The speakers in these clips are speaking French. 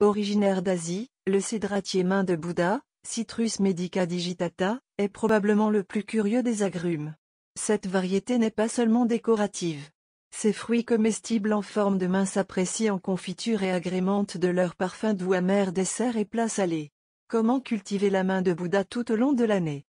Originaire d'Asie, le cédratier main de Bouddha, Citrus medica digitata, est probablement le plus curieux des agrumes. Cette variété n'est pas seulement décorative. Ses fruits comestibles en forme de main s'apprécient en confiture et agrémentent de leur parfum doux amer dessert et plats salés. Comment cultiver la main de Bouddha tout au long de l'année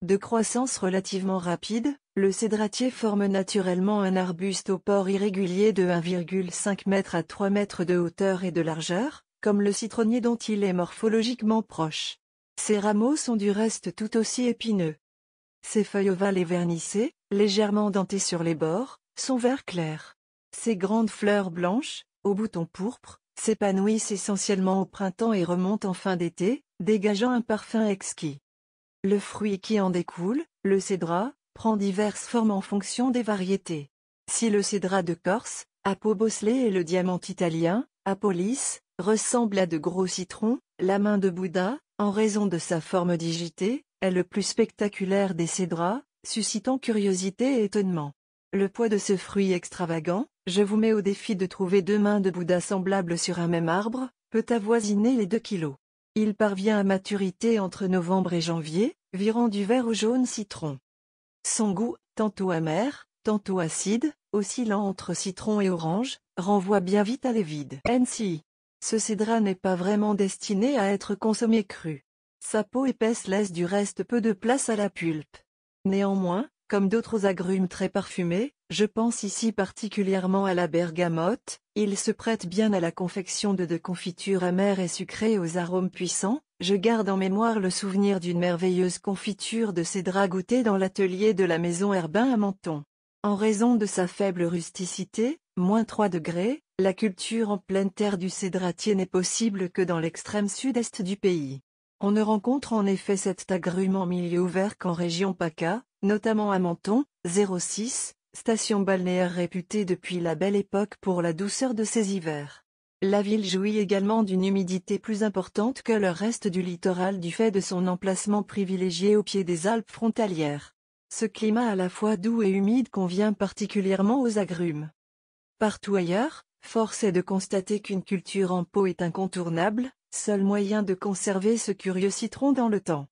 De croissance relativement rapide, le cédratier forme naturellement un arbuste au port irrégulier de 1,5 m à 3 m de hauteur et de largeur, comme le citronnier dont il est morphologiquement proche. Ses rameaux sont du reste tout aussi épineux. Ses feuilles ovales et vernissées, légèrement dentées sur les bords, sont vert clair. Ses grandes fleurs blanches, aux boutons pourpres, s'épanouissent essentiellement au printemps et remontent en fin d'été, dégageant un parfum exquis. Le fruit qui en découle, le cédra, prend diverses formes en fonction des variétés. Si le cédra de Corse, bosselée et le diamant italien, Apolis, ressemble à de gros citrons, la main de Bouddha, en raison de sa forme digitée, est le plus spectaculaire des cédras, suscitant curiosité et étonnement. Le poids de ce fruit extravagant, je vous mets au défi de trouver deux mains de Bouddha semblables sur un même arbre, peut avoisiner les deux kilos. Il parvient à maturité entre novembre et janvier, virant du vert au jaune citron. Son goût, tantôt amer, tantôt acide, oscillant entre citron et orange, renvoie bien vite à les vides. Ce cédra n'est pas vraiment destiné à être consommé cru. Sa peau épaisse laisse du reste peu de place à la pulpe. Néanmoins, comme d'autres agrumes très parfumés, je pense ici particulièrement à la bergamote, il se prête bien à la confection de deux confitures amères et sucrées aux arômes puissants, je garde en mémoire le souvenir d'une merveilleuse confiture de cédra goûtée dans l'atelier de la maison Herbin à Menton. En raison de sa faible rusticité, moins 3 degrés, la culture en pleine terre du cédratier n'est possible que dans l'extrême sud-est du pays. On ne rencontre en effet cet agrume en milieu ouvert qu'en région PACA, notamment à Menton, 06, station balnéaire réputée depuis la belle époque pour la douceur de ses hivers. La ville jouit également d'une humidité plus importante que le reste du littoral du fait de son emplacement privilégié au pied des Alpes frontalières. Ce climat à la fois doux et humide convient particulièrement aux agrumes. Partout ailleurs, Force est de constater qu'une culture en pot est incontournable, seul moyen de conserver ce curieux citron dans le temps.